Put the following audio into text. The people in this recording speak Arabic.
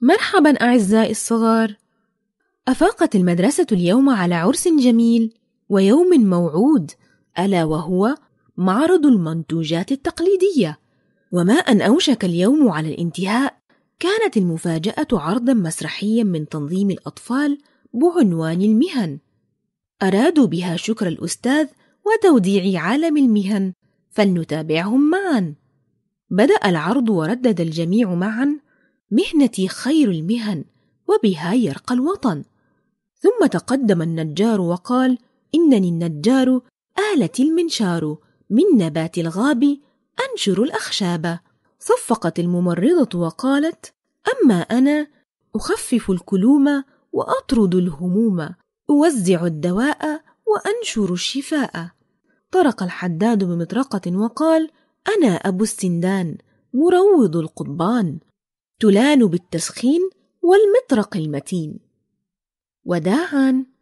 مرحبا أعزائي الصغار أفاقت المدرسة اليوم على عرس جميل ويوم موعود ألا وهو معرض المنتوجات التقليدية وما أن أوشك اليوم على الانتهاء كانت المفاجأة عرضا مسرحيا من تنظيم الأطفال بعنوان المهن أرادوا بها شكر الأستاذ وتوديع عالم المهن فلنتابعهم معا بدأ العرض وردد الجميع معا مهنتي خير المهن وبها يرقى الوطن ثم تقدم النجار وقال انني النجار التي المنشار من نبات الغاب انشر الاخشاب صفقت الممرضه وقالت اما انا اخفف الكلوم واطرد الهموم اوزع الدواء وانشر الشفاء طرق الحداد بمطرقه وقال انا ابو السندان مروض القضبان تلان بالتسخين والمطرق المتين وداعا